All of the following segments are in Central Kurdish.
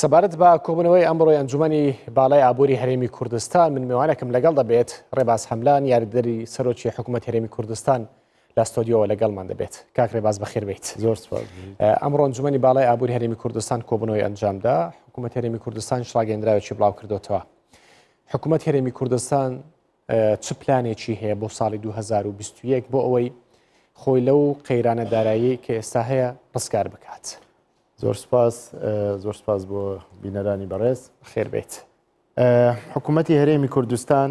سەبارەت بە کۆبنەوەی ئەمڕۆی ئەنجومی باڵای ئابووری هەرێمی کوردستان من میوانەکەم لەگەڵ دەبێت ڕێباز حملان یاریدەری سەرۆکی حکوومەت هەرێمی کوردستان لە ستۆدیۆەوە لەگەڵمان دەبێت کاک ڕێباز بەخیر بیت زۆر ئەمڕۆ ئەنجومی باڵای ئابووری هەرێمی کوردستان کۆبنەوەی ئەنجامدا حکوومەت هەرێمی کوردستان شلاگەندراوێکی بڵاو کردوتەوە حکوومەت هەرێمی کوردستان چ پلانێکی هەیە بۆ ساڵی 2021 بۆ ئەوەی خۆی لەو قەیرانە دارایی کە ئێستا هەیە ڕزگار بکات. زۆر سپاس زۆر سپاس بۆ بینەرانی بەڕێز خێر بێت. حکوومەتتی هەرێمی کوردستان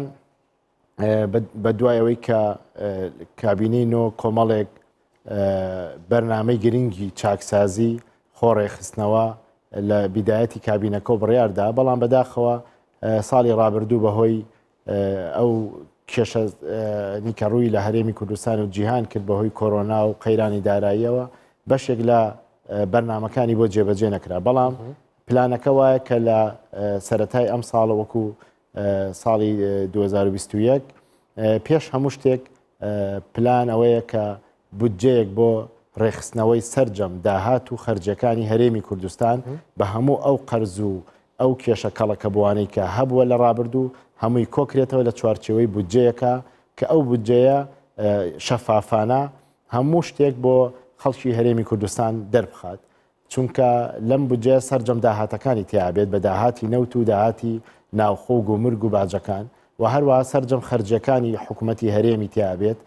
بە دوای ئەوەی کە کابینەی نۆ کۆمەڵێک بەرنامەی گرنگی چاکسازی خۆڕێخستنەوە لە بیدایەتی کابینەکە و بڕیاردا بەڵام بەداخەوە ساڵی ڕابردوو بەهۆی ئەو کێشە نیکەڕووی لە هەرێمی کوردستان و جیهان کرد بەهۆی کۆرۆنا و قەیرانی داراییەوە بەشێک لە بەرنمەکانی بۆ جێبەجێ نەکرا بەڵام پلانەکە وایە کە لە سەتای ئەم ساڵە وەکو ساڵی 2021 پێش هەموو شتێک پلان ئەوەیە کە بودجەیەک بۆ ڕێخستنەوەی سرجەم داهات و خرجەکانی هەرێمی کوردستان بە هەموو ئەو قەرز و ئەو کێشە کەڵەکە بوانەی کە هەبووە لە ڕابردوو هەمووی کۆکرێتەوە لە چوارچەوەی بودجەیەکە کە ئەو بودجەیە شەفافانە هەموو شتێک بۆ خەڵکی هەرێمی کوردستان دەربخات چونکە لەم بجێ سرجەم داهاتەکانی تیاابێت بە داهاتی نەوت و داهاتی ناوخۆگ و مرگ و باجەکان و هەروە سرجەم خرجەکانی حکوومەتتی هەرێمی تیاابێت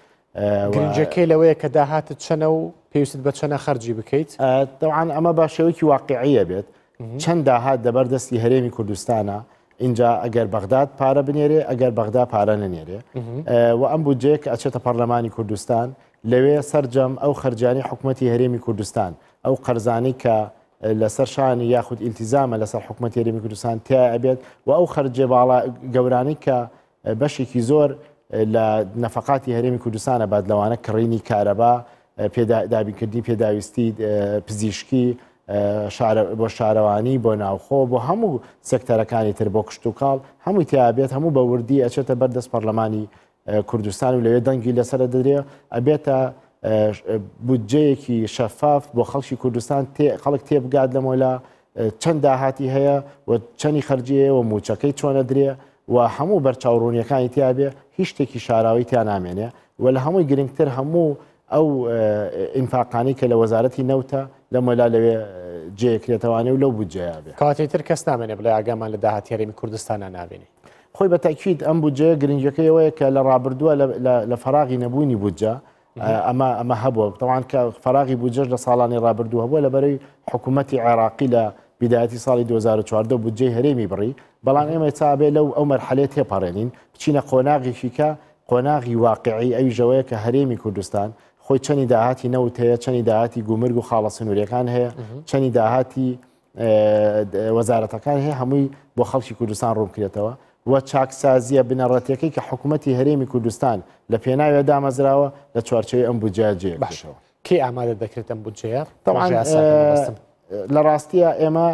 گرنجەکەی لەوەیە کە داهاتت چەنە و پێویست بە چەنە خەرجی بکەیت دەوان ئەمە باشەوەکی واقعیە بێت چەند داهات دەبەردەستی هەرێمی کوردستانە اینجا ئەگەر بەغداد پارە بنێرێ ئەگەر بەغدا پارە نەنێرێ و ئەم بودجێک ئەچێتە پەرلەمانی کوردستان لەوێ سرجەم ئەو خرجانی حکوومەتتی هەرێمی کوردستان ئەو قەرزانی کە لەسەر شانی یاخود ئیلتیزامە لەسەر حکوومەتتی هەرێمی کوردستان تیا ئەبێت و ئەو خرجێ باڵا گەورانی کە بەشێکی زۆر لە نەفقاتی هەرێمی کوردستانە باد لەوانە کڕینی کارەبا پێدابیکردی پێداویستی پزیشکی بۆ شارەوانی بۆ ناوخۆ بۆ هەموو سکتەرەکانی تر بۆ کشت و کاڵ هەموو تیاابێت هەموو بە وردی ئەچێتە بەردەست پەرلەمانی کوردستان و لەوێ دەنگی لەسرە دەدرێ ئەبێتە بودجەیەکی شەفاف بۆ خەڵکی کوردستان خەڵک تێبگات لە مۆلا چەند داهاتی هەیە و چەندی خەرجیەیە و موچەکەی چۆنە درێ و هەموو بەرچاوڕوونیەکانی تیاابێ هیچ شتێکی شاراوی تیان نامێنێ و لە هەمووی گرنگتر هەموو ئەو ئینفاقانی کە لە وەزارەتی نەوتە لە مەلا لەوێ جێکرێتەوانێ و لەو بودجێیا بێ کاتی تر کەس نامێنێ بڵێ ئاگامان لە داهاتیارێمی کوردستانە نابێنێ خۆی بە تاکیید ئەم بودجێ گرنگەکەیەوەیە کە لە ڕابردووە لە فراغی نەبوونی بودجە ئەمە ئەمە هەبووە تەوان کە فراغی بودجەش لە ساڵانی ڕابردوو هەبووە لە بەرەی حکوومەتتی عێراقی لە بدایەتی ساڵی 2014 بودجێ هەرێمی بڕی بەڵام ئێمە چابێ لەو ئەو مەرحلێت تێپەڕێنین بچینە قۆناغیشیکە قۆناغی واقعی ئەوی ژەوەیە کە هەرێمی کوردستان خۆی چەنی داهاتی نەوت هەیە چەنی داهاتی گومرگ و خاڵە سنووریەکان هەیە چەنی داهاتی وەزارەتەکان هەیە هەمووی بۆ خەڵکی کوردستان ڕوومکرێتەوە وە چاکسازیە بنەڕەتەکەی کە حکوومەتتی هەرێمی کوردستان لە پێناوێ دامەزراوە لە چوارچەوەی ئەم بجاجێ باشەوە کێ ئامادە دەکرێتم بجەیە لە ڕاستیە ئێمە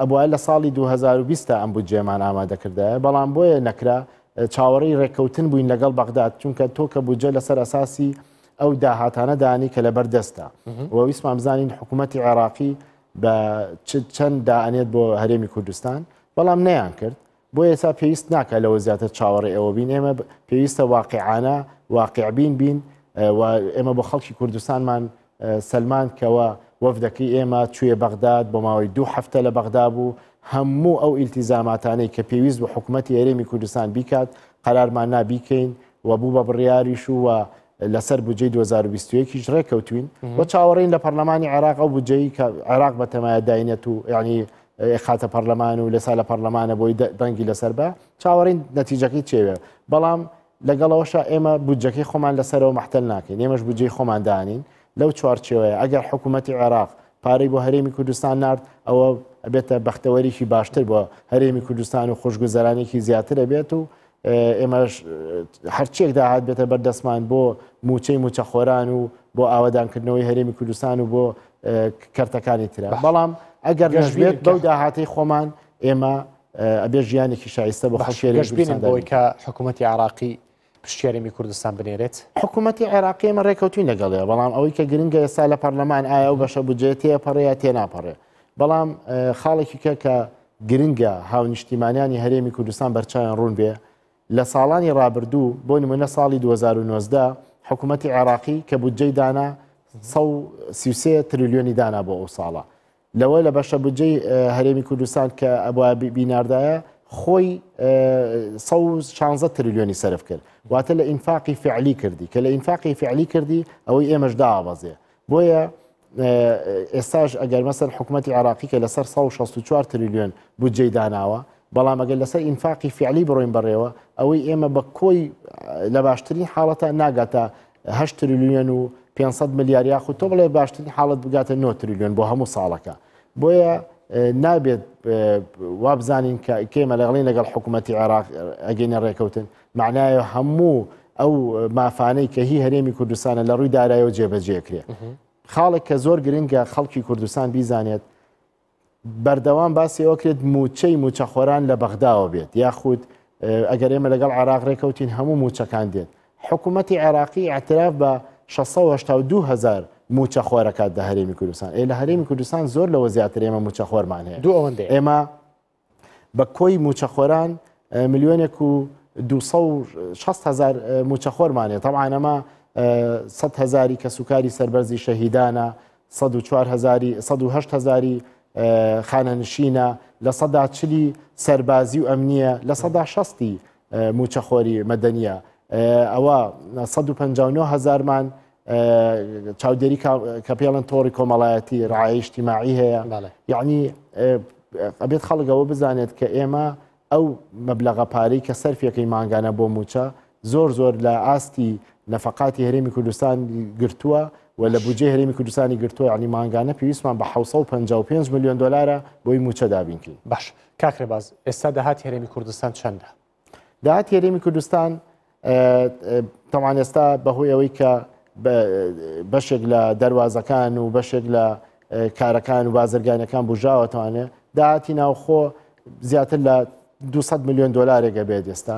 ئەبواە لە ساڵی 2020 ئەم بجێمان ئامادەکردایە بەڵام بۆیە نەکرا چاوەڕی ڕێککەوتن بووین لەگەڵ بەغداد چونکە تۆکە بجە لەسەر ئەساسی ئەو داهاتانە دانی کە لە بەردەستە وەویسمان بزانین حکوومەتتی عێراقی بە چەند داعانێت بۆ هەرێمی کوردستان بەڵام نەیان کرد بۆ ئێستا پێویست ناکە لەوە زیاتر چاوەڕێ ئەوە بین ئێمە پێویستە واقعانە واقعبین بین ئێمە بۆ خەڵکی کوردستانمان سلمان کەەوە وەفدەکەی ئێمە کوێ بەغداد بۆ ماوەی دوو هەفتە لە بەغدا بوو هەموو ئەو ئیلتیزاماتانەی کە پێویست بە حکوومەتتی هەرێمی کوردستان بیکات قەرارمان نابیکەین و بوو بە بڕیاریش و لەسەر بجێ 2020ەکیش ڕێککەوتوین بۆ چاوەڕین لە پەرلەمانی عێراق ئەو بجێی کە عێراق بەتەمایە داینێت و یعنی خاتە پەرلەمان و لەسا لە پەرلەمانە بۆی دەنگی لەسەر بە چاوەڕین نەتیجەکەی چێوێ بەڵام لەگەڵەوەشە ئێمە بودجەکەی خۆمان لەسەرەوە محتل ناکەین ئێمەش بجێ خۆمان دانین لەو چوارچێوەیە ئەگەر حکوومەتتی عێراق پارەی بۆ هەرێمی کوردستان نرد ئەوە ئەبێتە بەختەوەریکی باشتر بۆ هەرێمی کوردستان و خوشگوزارانێکی زیاترە بێت و ئێمەش هەرچێک داهات بێتە بەردەستمان بۆ موچەی موچەخۆران و بۆ ئاوادانکردنەوەی هەرێمی کوردستان و بۆ کەرتەکانی تررا بەڵام ئەگەر گەشتێت بەو داهاتەی خۆمان ئێمە ئەبێ ژیانێکی شایستە بە خەشێرەشبین بۆی کە حکوومەتتی عراقی پشتێرەمی کوردستان بنێرێت حکوومەتتی عراقی مە ڕێکەوتوی لەگەڵێ بەڵام ئەوەی کە گرنگە ئێستا لە پەرلەمان ئایا و بەشە بجێتەیە پەڕەیە تێناپەڕێ بەڵام خاڵێکی کە کە گرنگە هاونیشتیمانیانی هەرێمی کوردستان بەرچیان ڕوون بێ لە رابردو بون من صالي ساڵی 2019 حکوومەتتی عراقی كبودجي دانا صو 33 تریلیۆنی دانا بو ئەو ساڵە لەوە لە بەشە بودجەی هەرێمی کوردستان کە خوي صو شانزا 16 صرف كر کرد واتە فعلي كردي كلا انفاقي فعلي كردي او اي کردی ئەوەی بويا استاج بۆیە مثلا ئەگەر مەسەر كلا صار صو لەسەر تريليون بودجي بودجەی بەڵام ئەگەر لەسەر ئینفاقی فعلی بڕۆین بڕێوە ئەوەی ئێمە بە کۆی لە باشترین حاڵەتە ناگاتە هە تریلیۆن و 500 ملیار یاخود تۆ بڵێ باشترین حاڵت بگاتە 9 تریلیۆن بۆ هەموو ساڵەکە بۆیە نابێت وابزانین کە کێمە لەغڵین لەگەڵ حکوومەتتی عراق ئەگەینە ڕێکەوتن معنایە هەموو ئەو مافانەی کە هی هەرێمی کوردستانە لە ڕووی دارایەوە جێبەجێکرێ خاڵێک کە زۆر گرنگە خەڵکی کوردستان بیزانێت بەردەوام باسی ئەوکرێت موچەی موچەخۆران لە بەغداوە بێت یاخود ئەگەر ئێمە لەگەڵ عراق ڕێکەوتین هەموو موچەکان دێت حکوومەتی عراقی اعتراف بە 16هزار موچەخۆرەکات لە هەرێمی کوردستان ئێ لە هەرێمی کوردستان زۆر لەوە زیاتر ئێمە موچەخۆرمان هەیە دوو ئەوەندە ئێمە بە کۆی موچەخۆران میلیۆنێک و 6هزار موچەخۆرمانێت تەعاەمە 100 هزاری کە سوکاری سربەرزی شەهیدانە 4 هزاری خانەنشینە لە سەدا چلی سەربازی و ئەمنیە لە سەدا شستی موچەخۆری مەدەنیە ئەوە 159هزارمان چاودێری کە پێڵەن تۆری کۆمەڵایەتی ڕایشتیماعی هەیە یعنی ئەبێت خەڵگەوە بزانێت کە ئێمە ئەو مەبلەغە پارەی کە سەرفیەکەی ماگانە بۆ موچە زۆر زۆر لە ئاستی نەفقاتی هەرێمی کوردستان گرتووە و لە بجێ هەرێمی کوردستانی گرتووە عنی ماگانە پێویستمان بە 555 میلیۆن دلارە بۆی موچە دابینکی باش کاکرێ باز ئێستا داهات هەرێمی کوردستان چەندە داهات هەرێمی کوردستان تەوانێستا بەهۆی ئەوەی کە بەشێک لە دەواازەکان و بەشێک لە کارەکان و بازرگانەکان بژاوەتوانێ داهاتی ناوخۆ زیاتر لە 200 میلیۆن دلارێکە بێت ئێستا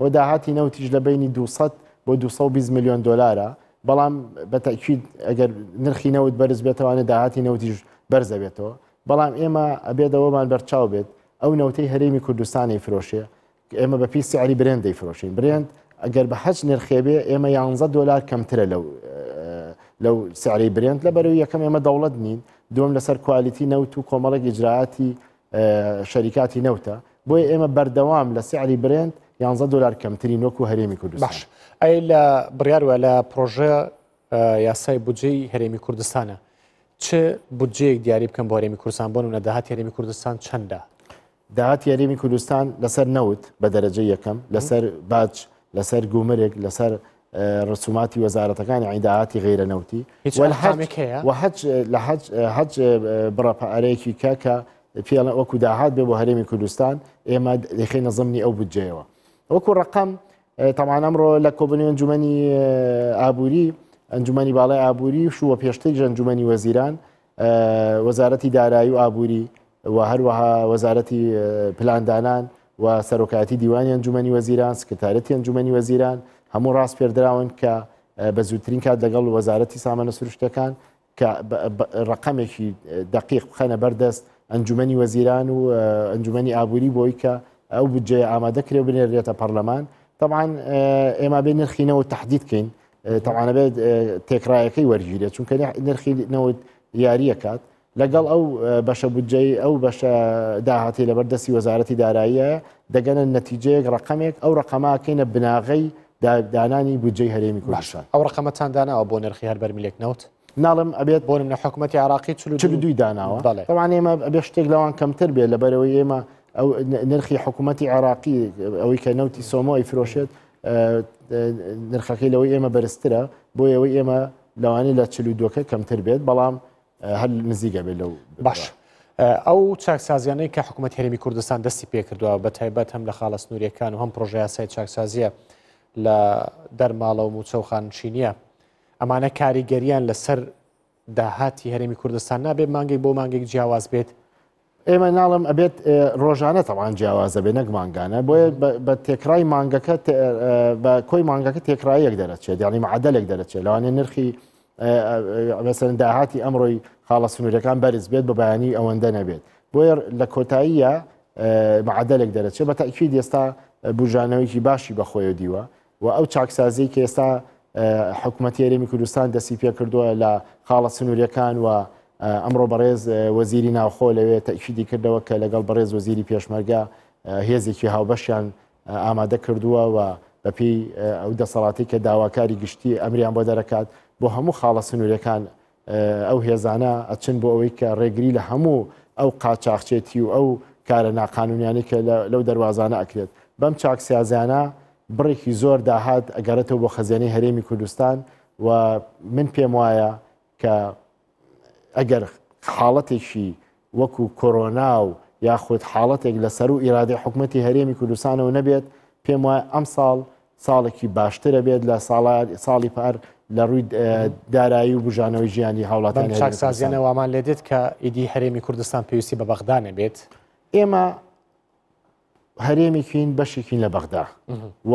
بۆ داهاتی نەوتیش لە بینی 200 بۆ 220 میلیۆن دلارە بەڵام بەتەکیید ئەگەر نرخی نەوت بەرز بێتەوانە داهاتی نەوتیش بەرزە بێتەوە بەڵام ئێمە ئەبێتەوەمان بەرچاو بێت ئەو نەوتەی هەرێمی کوردستانی فرۆشیە ئێمە بە پیسی علی برێندەی فرۆشین برێند ئەگەر بە حەج نرخێبێ ئێمە 11 دلار کەمترە لەو لەو سعری برێند لە بەرەوە یەکەم ئێمە دەوڵەت نین دوم لەسەر کوالیتی نەوت و کۆمەڵک ئجراعاتی شەریکاتی نەوتە بۆی ئێمە بەردەوام لە سعری برێند یانزە دلار کەمترین وەکو هەرێمی کوردست باش ئەی لە بڕیاروە لە پرۆژە یاسای بودجێی هەرێمی کوردستانە چه بودجەیەک دیاری بکەم بۆ هەرێمی کوردستان بۆن و نەداهات هەرێمی کوردستان چەندە داهات یاریمی کوردستان لەسەر نەوت بە دەرەجە یەکەم لەسەر باج لەسەر گومرێک لەسەر ڕسوماتی وەزارەتەکانی عیداهاتی غیرە نەوتی حەج بڕەپارەیەکی کاکە پێڵە وەکو داهات بێ بۆ هەرێمی کوردستان ئێمە دەخی نەزمنی ئەو بودجێەوە وەکو ڕقم تەمان ئەمڕۆ لە کۆبنی ئەنجومی ئابووری ئەنجومی باڵای ئابووری شووە پێشتەی ئەنجومی وەزیران وەزارەتی دارایی و ئابووری و هەروەها وەزارەتی پلاندانان و سەرۆکایەتی دیوانی ئەنجومی وەزیران سکتارەتی ئەنجومی وەزیران هەموو ڕاست پێدراون کە بە زووترین کات لەگەڵ وەزارەتی سامانە سروشتەکان کە ڕقمێکی دقیق بخەنە بەردەست ئەنجومی وەزیران و ئەنجومی ئابووری بۆی کە ئەو بجێ ئامادەکرێ بنێرێتە پەرلەمان تەعاان ئێمە بێ نرخینەوە تهدیدکەین تەعاانە بێت تێکرایەکەی وەرگیرێت چونکە نرخینەوە یاریەکات لەگەڵ ئەو بەشە بودجەی ئەو بەشە داهاتی لەبەر دەستی وەزارەتی داراییە دەگەنە نەتیجەیەک ڕقمێک ئەو ڕقەماکەینە بناغی دانانی بودجەی هەرێمی کوردشان ئەو ڕقەمەتان داناوە بۆ نرخی هەر بەرمیلێک نەوت ناڵم ئەبێت بۆ منە حکوومەتتی عراقی چ دوی داناوە ئەوان ئێمە ئەبێ شتێک لەوان کەمتر بێت لەبەرەوەی ئێمە ئەو نرخی حکوومەتتی عراقی ئەوەی کە نەوتی سۆمۆی فرۆشێت نرخەکەی لەوەی ئێمە بەرزترە بۆ ئەوەی ئێمە لەوانی لە چلودۆکە کەمتر بێت بەڵام هەر نزیگە بێت لەو باش. ئەو چاکسازیانەی کە حکوومەت هەرێمی کوردستان دەستی پێکردووە بە تایبەت هەم لە خاڵە سنووریەکان و هەم پرۆژیاسای چاکسازیە لە دەرماڵە و موچەوخان چینیە ئەمانە کاریگەریان لەسەر داهاتی هەرێمی کوردستان نابێت مانگێک بۆ مانگێک جیاواز بێت ئێمە ناڵم ئەبێت ڕۆژانە تەوان جیاوازە بێ نەک ماگانە بۆیە بە تێکرای مانگەکە بە کۆی مانگەکە تێکرایەک دەرەچێت یانی معدلێک دەرەچێت لەوانێ نرخی بەسەرن داهاتی ئەمڕۆی خاڵە سنوورەکان بەرز بێت بە بەیانی ئەوەندە نەبێت بۆیە لە کۆتاییە معدلێک دەرەچێت بە تاکی دێستا بژانەوەیکی باشی بەخۆیە دیوە و ئەو چاکسازی کە ئێستا حکوومەتی یاریمی کوردستان دەسی پێ کردووە لە خاڵە سنووریەکان و ئەمڕۆ بەڕێز وەزیری ناوخۆ لەوێ تەکیدی کردەوە کە لەگەڵ بەڕێز وەزیری پێشمەرگا هێزێکی هاوبەشیان ئامادە کردووە و بەپی ئەو دەسەڵاتی کە داواکاری گشتی ئەمریان بۆ دەرەکات بۆ هەموو خاڵە سنوورەکان ئەو هێزانە ئەچن بۆ ئەوەی کە ڕێگری لە هەموو ئەو قاچاخچێتی و ئەو کارە ناقانونیانی کە لەو دەواازانە ئەکرێت بەم چاکسیازانە بڕێکی زۆر داهات ئەگەرێتەوە بۆ خەزیانی هەرێمی کوردستان و من پێم وایە کە ئەگەر حاڵەتێکی وەکو کۆرۆنا و یاخود حاڵەتێک لەسەر و ئیرادی حکوومەتتی هەرێمی کوردستانەوە نەبێت پێم وایە ئەم ساڵ ساڵێکی باشترە بێت لە ساڵی پار لە ڕووی دارایی و بژانەوەی ژیانی هاوڵاتان چاکسازیانە وامان لێ دێت کە ئیدی هەرێمی کوردستان پێویستی بە بەغدانە بێت ئێمە هەرێمیکین بەشێکین لە بەغدا و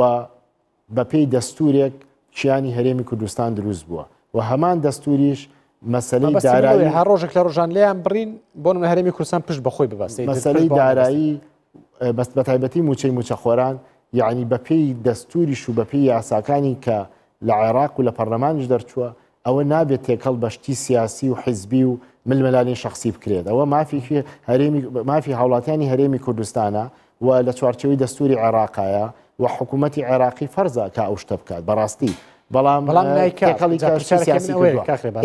بە پێی دەستورێک چیانی هەرێمی کوردستان دروست بووە و هەمان دەستوریش مەسلەی دارایی هەر ڕۆژێک لە ڕۆژان لیان برین بۆن من هەرمی کورسان پشت بەخۆی بباسی مەسلەی دارایی بەست بە تایبەتی موچەی موچەخۆران یعنی بەپێی دەستوری شو بەپی یاساکانی کە لە عێراق و لە پەرلەمانش دەرچووە ئەوە نابێت تێکەڵ بەشتی سیاسی و حیزبی و ملمەلانی شخصی بکرێت ئەوە مافی مافی هاوڵاتیانی هەرێمی کوردستانە و لە چوارچەوەی دەستوری عێراقایە و حکوومەتتی عێراقی فەرزە کە ئەو شتە بکات بەڕاستی بەڵام بەڵام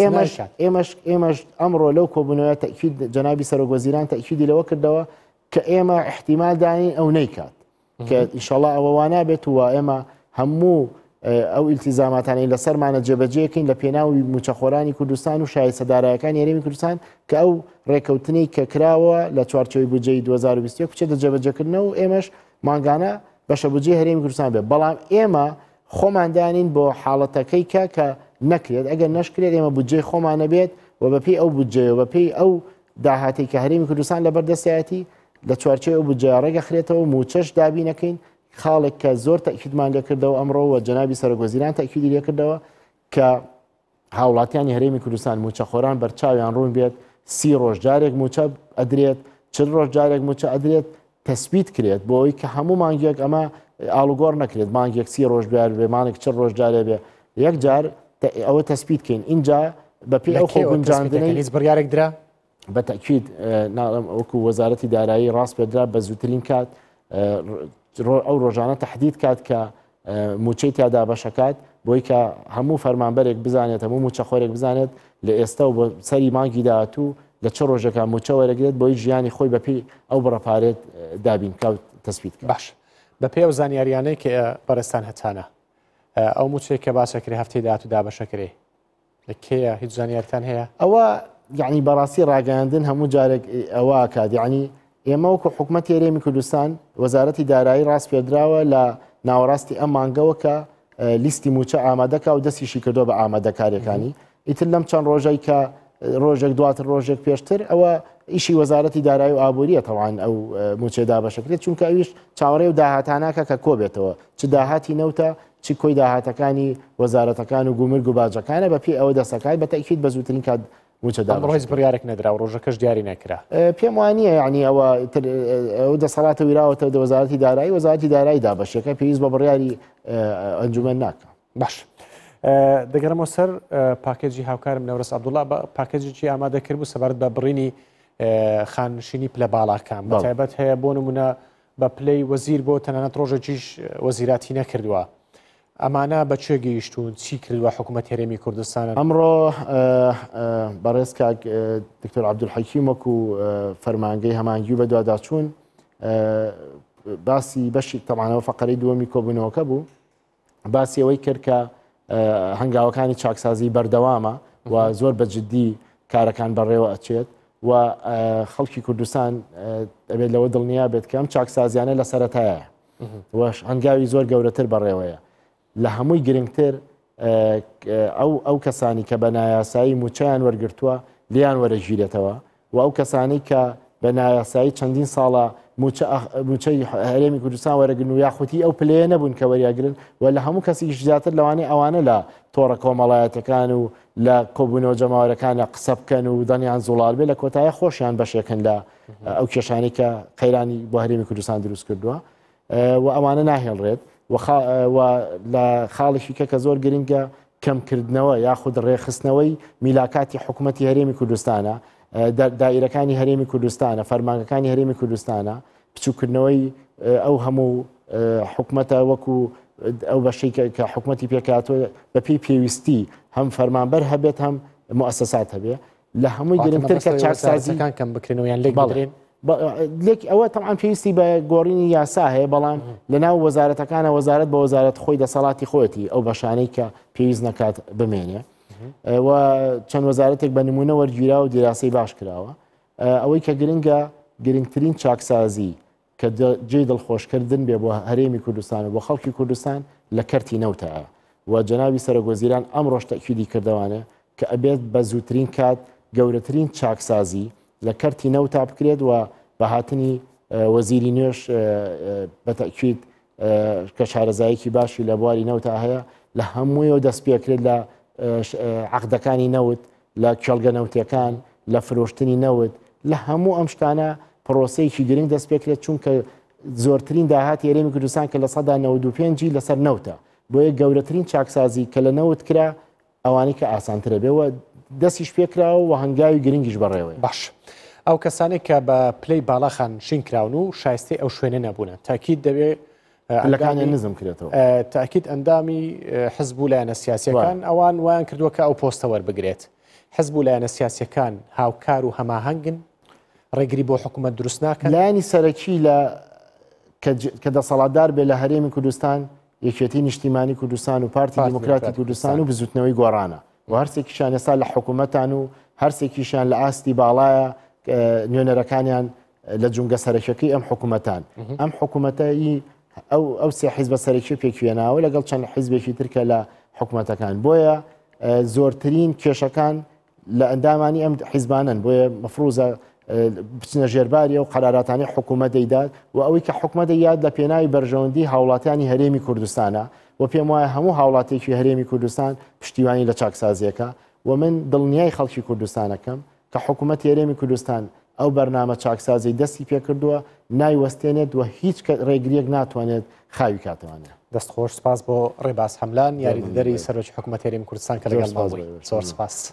ئێمەش ئێمەش ئێمەش ئەمڕۆ لەو کۆبوونەوە تەکیید جەنابی سەرۆگۆزیران تەکیدی لەوە کردەوە کە ئێمە احتیمال دانی ئەو نەیکات کە ئیشەڵە ئەوەوانە بێت وە ئێمە هەموو ئەو ئیلتیزاماتانی لەسەرمانە جێبەجێکین لە پێناوی موچەخۆرانی کوردستان و شای سەدارایەکان یاریمی کوردستان کە ئەو ڕێکەوتنی کە کراوە لە چوارچەوەی بجێی 2020 کچێتە جێبەجەکردنەوە و ئێمەش ماگانە بەشە بجێ هەرێمی کوردستان بێت بەڵام ئێمە خۆماندانین بۆ حاڵەتەکەی کە کە نەکرێت ئەگەر نشکرێت ئێمە بودجێ خۆمانە بێت و بەپی ئەو بودجێ و بەپی ئەو داهاتی کە هەرمی کوردستان لە بەردەسایەتی لە چوارچێ و بودجێ ڕێگەخرێتەوە موچەش دابینەکەین خاڵێک کە زۆر تەکیدمان لەکردەوە ئەمڕۆوە جەنابی سەرگۆزیران تەکیدی لێکردەوە کە هاوڵاتیانی هەرێمی کوردستان موچەخۆران بەرچاویان ڕوون بێت سی ڕۆژ جارێک موچە ئەدرێت چل ڕۆژ جارێک موچە ئەدرێت تەسبیت کرێت بۆ ئەوی کە هەموو مانگیەک ئەمە ئالوگۆر نەکرێت مانگێک سی ڕۆژبیار بێ مانێک چ ڕۆژجارێ بێ یەک جار ئەوە تەسبیتکەین اینجا بە پێ ئەوجاندنی بڕارێک درا بە تاکیید ناڵم ئەوکو وەزارەتی دارایی ڕاست پێدرا بە زووترین کات ئەو ڕۆژانە تهدید کات کە موچەی تیادا بەشکات بۆی کە هەموو فەرمانبەرێک بزانێت هەموو موچەخۆرێک بزانێت لە ئێستا و بە سەری مانگی داهاتوو لە چه ڕۆژەکە موچەوەرەگرێت بۆی ژیانی خۆی بەپی ئەو بڕەپارێت دابین کەوت تەسبیت باش. بە پێ و زانیاریانەی کە بەرەستان هەتانە ئەو موچێک کە باشەکری هەفتەی داات و دابەشەکرێ لەکەیە هیچ زانیارتان هەیە ئەوە یعنی بەڕاستی ڕاگەاندن هەموو جارێک ئەوە کادیعنی ئێمە وکو حکومت هێرێمی کوردستان وەزارەتی دارایی ڕاست پێدراوە لە ناوەڕاستی ئەم مانگەوە کە لیستی موچە ئامادەکە و دەستیشی کردو بە ئامادەکارەکانی ئیتر لەم چەند ڕۆژەی کە ڕۆژێک دواتر ڕۆژێک پێشتر ئەوە ئیشی وەزارەتی دارایی و ئابوووریە تەوان ئەو موچێدا بەشکرێت چونکە ئەویش چاوەڕێ و داهاتاناکە کە کۆبێتەوە چ داهاتی نەوتە چی کۆی داهاتەکانی وەزارەتەکان و گومرگ و باجەکانە بەپی ئەوە دەسەکای بە تەکییت بە زووترین کات موچەدا ڕۆیز بڕارێک نەدرا و ڕۆژەکەش دیاری نەکرا پێم وانە ینی ئەوە دەسەڵاتە ویراوەتە دە وەزارەتی دارایی وەزارەتی دارایی دابەشەکە پێویست بە بڕیاری ئەنجومەن ناکە باش. دەگەرمەوە سەر پاکێجی هاوکارم نەورس عبدوڵا بە پاکێجێکی ئامادەکرد و سەبارەت بە بڕینی خانشینی پلە باڵاکان بەتیبەت هەیە بۆ نمونە بە پلەی وەزیر بۆ تەنانەت ڕۆژێکیش وەزیراتی نەکردووە. ئەمانە بەکوێ گەیشتون چی کردوە حکوومەت هەرێمی کوردستان ئەمڕۆ بەڕێز کاک دکتۆر عبدولحەکی وەکو فەرمانگەی هەمانگی بە دوواداچوون باسی بەشی تەمانەوە فقەری دووەمی کۆبوونەوەکە بوو باسی ئەوەی کردکە هەنگاوەکانی چاکسازی بەردەوامە و زۆر بەجددی کارەکان بەڕێوە ئەچێت و خەڵکی کوردستان ئەبێت لەوە دڵنیا بێت کەم چاکسازیانە لە سەتایە وەش هەنگاوی زۆر گەورەتر بەڕێوەیە لە هەمووی گرنگتر ئەو ئەو کەسانی کە بە نایاسایی موچیان وەرگرتووە لیان وەرەژیرێتەوە و ئەو کەسانی کە بە نایاسایی چەندین ساڵە موچەی هەرێمی کوردستان وەرەگرن و یاخوتی ئەو پلەیە نەبوون کە وەریاگرن و لە هەموو کەسی زیاتر لەوانی ئەوانە لە تۆڕە کۆمەڵایەتەکان و لە کۆبوونەوە جەماوەەکانە قسە بکەن و دەنیان زوڵال بێ لە کۆتایە خۆشیان بەشێکن لە ئەو کێشانی کە قەیرانی بۆ هەرێمی کوردستان دروست کردووە و ئەوانە ناهێڵڕێت لە خاڵیشی کە کە زۆر گرنگە کەمکردنەوە یاخود ڕێخستنەوەی میلاکاتی حکوومەتتی هەرێمی کوردستانە دائیرەکانی هەرێمی کوردستانە فەرمانگەکانی هەرێمی کوردستانە بچووکردنەوەی ئەو هەموو حکومەتە وەکو ئەو بەشەی کە حکوومەتی پێکاتۆ بە پێی پێویستی هەم فەرمانبەر هەبێت هەم مؤسسات هەبێ لە هەمووی گرنگتر کە چاکسازیەکان کەم بکرێنەوەیان لێک بڵێن لێک ئەوە تەمان پێویستی بە گۆڕینی یاسا هەیە بەڵام لەناو وەزارەتەکانە وەزارەت بە وەزارەت خۆی دەسەڵاتی خۆەتی ئەو بەشانەی کە پێویست نکات بمێنێ چەند وەزارەتێک بە نمونە وەرگیرا و دیراسی باش کراوە ئەوەی کە گرنگە گرنگترین چاکسازی کە جێ دڵخۆشکردن بێ بۆ هەرێمی کوردستان و بۆ خەڵکی کوردستان لە کەرتی نەوتە و جەناوی سەرۆگۆزیران ئەم ڕۆشتەکیدی کردوانە کە ئەبێت بە زووترین کات گەورەترین چاکسازی لە کەرتی نەوتا بکرێت و بە هاتنی وەزیری نوێش بەتەکویت کە شارەزایەکی باشی لە بواری نەوتا هەیە لە هەمووی و دەست پێکرێت لە عقدەکانی نەوت لە کێڵگە نەوتەکان لە فرۆشتنی نەوت لە هەموو ئەم شتانە پرۆسەیەکی گرنگ دەستپێکرێت چونکە زۆرترین داهات یاریمی کوردستان کە لە سەدا 95 لەسەر نەوتە بۆیە گەورەترین چاکسازی کە لە نەوت کرا ئەوانی کە ئاسانترە بێەوە دەستیش پێکراوە و هەنگاوی گرنگیش بەڕێوەی باش. ئەو کەسانێک کە بە پلەی باڵاخان شین کراون و شایستی ئەو شوێنە نەبوون تاکیید دەوێت لەکانیان نزم کرێتەوە تاکیت ئەندامی حزب لایەنە سیاسەکان ئەوان وایان کردووە کە ئەو پۆستە وەربگرێت حزب لایەنە سیاسەکان هاوکار و هەماهنگن ڕێگری بۆ حکوومەت دروست ناکە لایانی سەرەکی لە کە دەسەڵاتدار بێ لە هەرێمی کوردستان یەکێتی نیشتیمانی کوردستان و پارتی دموکراتی کوردستان و بزوتنەوەی گۆڕانە و هەرسێکیشان ئێستا لە حکوومەتان و هەرسێکیشان لە ئاستی باڵایە نوێنەرەکانیان لە جونگە سەرەکەی ئەم حکوومەتان ئەم حکوومەتایی ئەو ئەو سێ حیز بە سەرکی پێکوێناوە لەگەڵ چەند حیزبێکی ترکە لە حکوومەتەکان بۆیە زۆرترین کێشەکان لە ئەندامانی ئەم حیزبانن بۆیە مەفروزە بچنە ژێرباریە و قەراراتانی حکوومەت دەیداد و ئەوەی کە حکوومەت یاد لە پێناوی بەرژەوەندی هاوڵاتیانی هەرێمی کوردستانە و پێم وایە هەموو هاوڵاتێکی هەرێمی کوردستان پشتیوانی لە چاکسازیەکە و من دڵنیای خەڵکی کوردستانەکەم کە حکوومەت هەرێمی کوردستان ئەو بەرنامە چاکسازی دەستی پێکردووە نایوەستێنێت وە هیچ ڕێگریەک ناتوانێت خاوی کاتوانێت دەستخۆش سپاس بۆ ڕێباز هەملان یاری دەری سەرۆکی حکوومەتێریم کوردستان کە لەگەڵ سپاس.